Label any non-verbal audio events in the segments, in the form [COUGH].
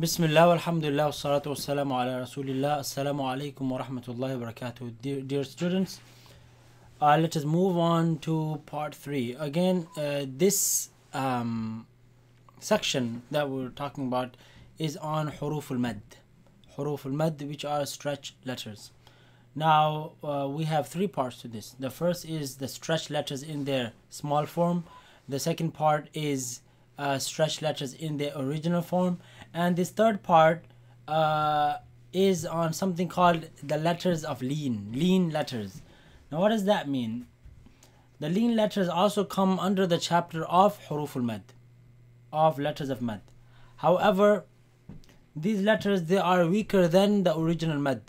Bismillah, لله والصلاة والسلام على رسول الله السلام عليكم ورحمة الله وبركاته Dear, dear students, uh, let us move on to part three. Again, uh, this um, section that we're talking about is on حروف المد حروف المد which are stretch letters. Now, uh, we have three parts to this. The first is the stretch letters in their small form. The second part is uh, stretch letters in their original form. And this third part uh, is on something called the letters of lean, lean letters. Now, what does that mean? The lean letters also come under the chapter of huruful mad of letters of mad. However, these letters they are weaker than the original mad.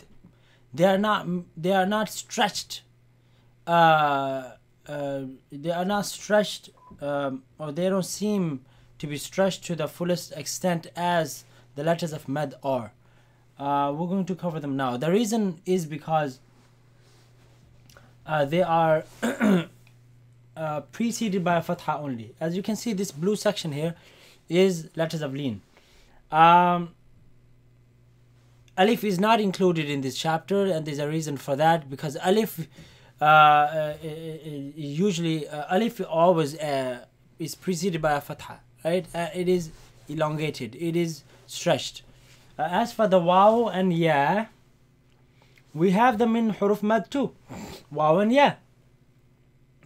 They are not they are not stretched. Uh, uh, they are not stretched, um, or they don't seem to be stretched to the fullest extent as the letters of med are. Uh, we're going to cover them now. The reason is because uh, they are [CLEARS THROAT] uh, preceded by a fatha only. As you can see, this blue section here is letters of lean. Um, alif is not included in this chapter, and there's a reason for that because alif uh, uh, uh, usually alif always is preceded by a fatha right? Uh, it is elongated, it is stretched. Uh, as for the waw and ya, we have them in huruf mad too. Waw and ya.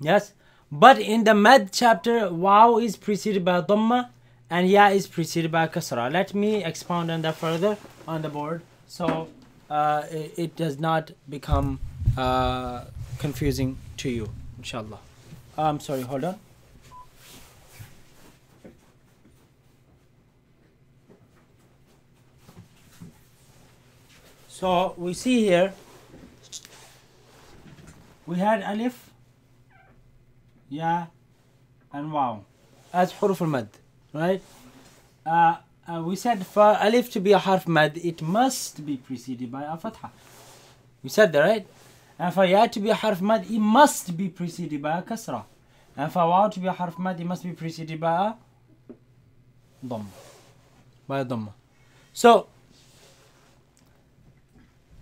Yes? But in the mad chapter, waw is preceded by dhamma and ya is preceded by kasra. Let me expound on that further on the board so uh, it, it, does not become uh, confusing to you, inshallah. I'm um, sorry, hold on. So we see here, we had alif, ya, and waw, as huruf al-mad, right? Uh, uh, we said for alif to be a harf mad, it must be preceded by a fatha. We said that, right? And for ya to be a harf mad, it must be preceded by a kasra. And for waw to be a harf mad, it must be preceded by a dhamma. By a dhamma. So,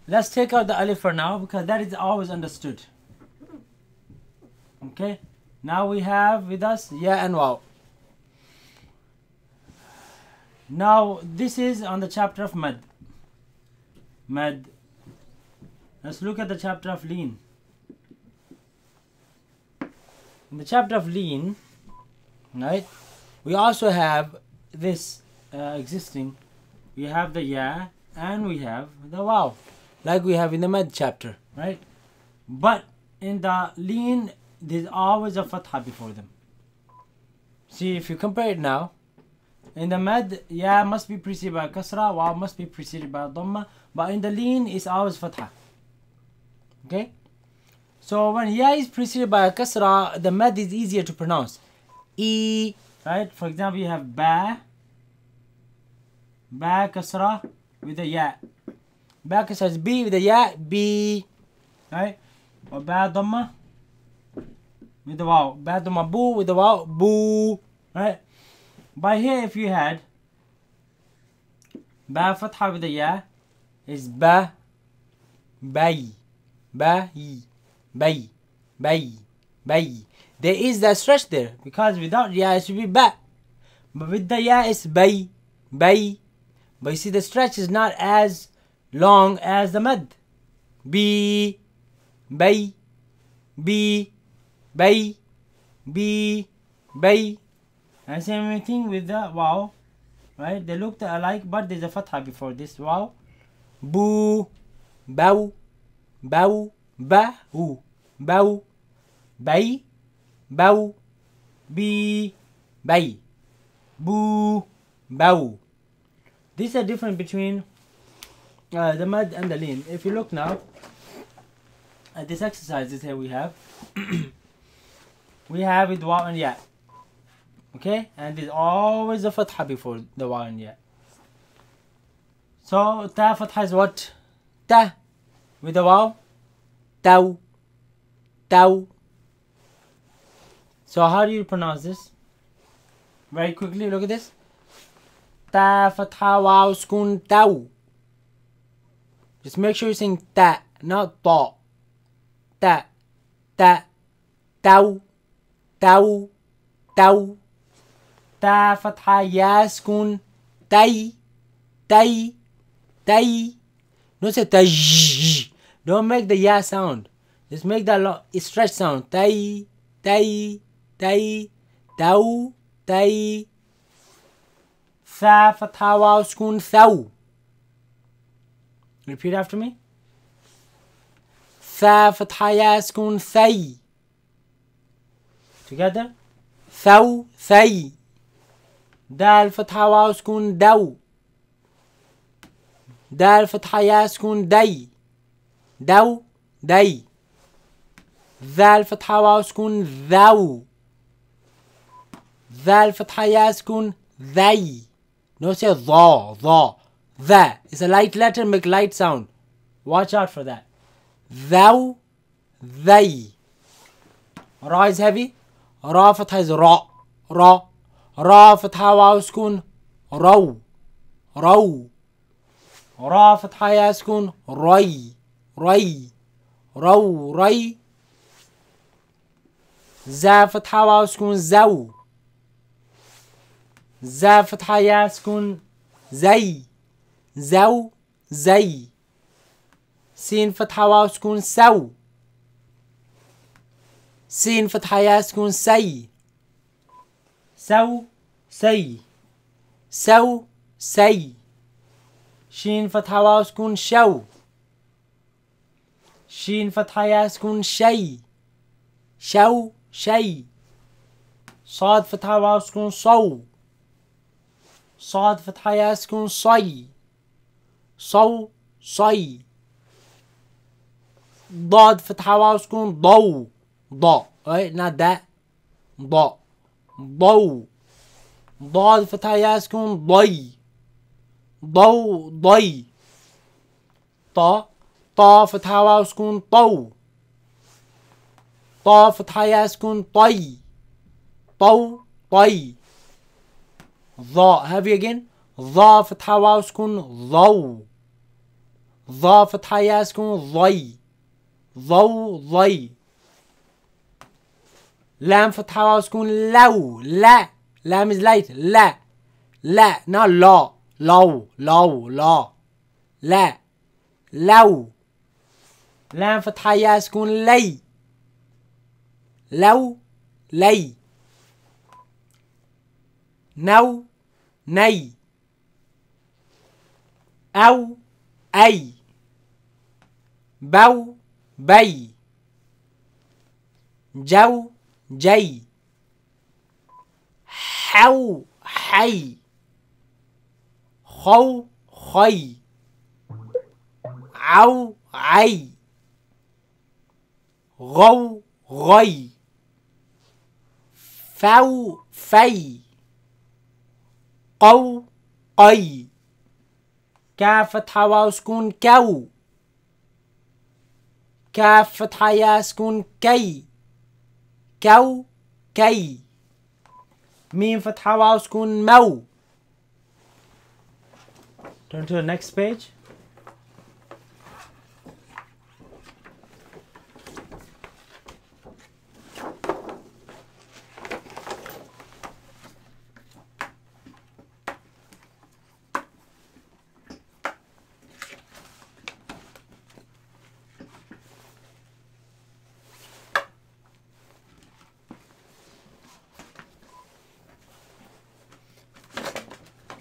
Let's take out the alif for now because that is always understood. Okay, now we have with us ya and wow. Now this is on the chapter of mad. Mad. Let's look at the chapter of lean. In the chapter of lean, right, we also have this uh, existing. We have the ya and we have the wow like we have in the Med chapter, right? But in the lean, there's always a fatha before them. See, if you compare it now, in the Med, yeah, must be preceded by kasra, wa must be preceded by dhamma, but in the lean, it's always fatha. Okay? So when ya is preceded by a kasra, the mad is easier to pronounce. E, right? For example, you have ba, ba kasra with a ya. باقي says B with the ياء B right وبعد ضمة with the واو بعد ضمة with the واو بو right by here if you had با فتحة with the ياء is ba, باي باي باي باي باي there is that stretch there because without ya it should be ba but with the ya it's bay bay but you see the stretch is not as long as the mad. B, bay, B, bay, B, bay. And same thing with the wow, right? They looked alike, but there's a fatha before this wow. Boo, bow, bow, bahu, bow, bay, bow, b, bay, boo, bow. These are different between uh, the mud and the lean. If you look now at uh, these exercises here we have, [CLEARS THROAT] we have with waw and ya. Okay, and there's always a fatha before the waw and ya. So ta fatha is what? Ta with the waw, tau, tau. So how do you pronounce this? Very quickly, look at this. Ta fatha waw skun tau. Just make sure you're saying that, not da. That, that, thou, thou, thou. Ta fatha yaskun, dai, dai, dai. Don't say ta Don't make the ya sound. Just make that long, stretch sound. Tai, tai, tai, tau, tai. Tha fatha waskun, thou. Repeat after me. Tha fatha Together. Thou thay. Dal fatha waskun daw. Dal fatha yaskun day. Daw day. Dal fatha waskun thou. Dal fatha No say the, the. It's a light letter make light sound. Watch out for that. Thou, they. Ra is heavy. Ra fatha is ra. Ra. Ra fatha wa uskun. Row. Row. Ra fatha ya uskun. Ray. Ray. Row. Ray. Za fatha wa uskun. Zaw. Za fatha ya uskun. Zay. زو زي سين فتحة واو سكون سو سين فتحة يا سكون سي سو سي سو سي شين فتحة واو سكون شو شين فتحة يا سكون شي شو شي صاد فتحة واو سكون صو صاد فتحة يا سكون صي صو صي ضاد فتحة واو سكون ضو ضاء right not that ضاء ضو ضاد فتحة ياء سكون ضي ضو ضي طا طا فتحة واو سكون طو طا فتحة ياء سكون طي طو طي ضاء have you again ضا فتحة واو سكون ضو ضا فتحة يا سكون ضي ضو ضي لام فتحة واو سكون لو لا لام از لايت لا لا نا لا لو لو لا لا لو لام فتحة يا سكون لي لو لي نو ني أو أي بو بي جو جي حو حي خو خي عو عي غو غي فو في قو قي كا فتحة واو سكون كو كا فتحة يا سكون كي كو كي ميم فتحة واو سكون مو turn to the next page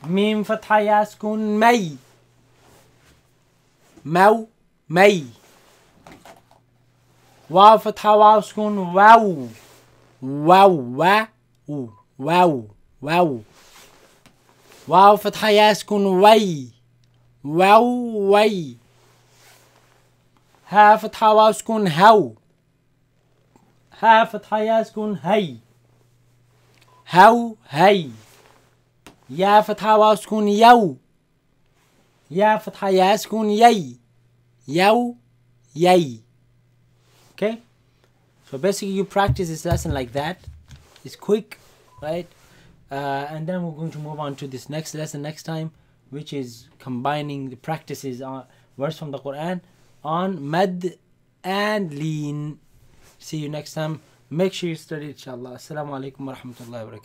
ميم فتحة سكون مي مو مي واو فتحة واو سكون واو واو واو واو واو واو فتحة سكون وي واو وي ها فتحة واو سكون هو ها فتحة سكون هي هو هي يا فتحة وسكون يو يا فتحة يسكن يي يو yay. Okay? So basically you practice this lesson like that. It's quick, right? Uh, and then we're going to move on to this next lesson next time, which is combining the practices on uh, verse from the Quran on mad and lean. See you next time. Make sure you study inshallah. Assalamu alaikum wa rahmatullahi wa barakatuh.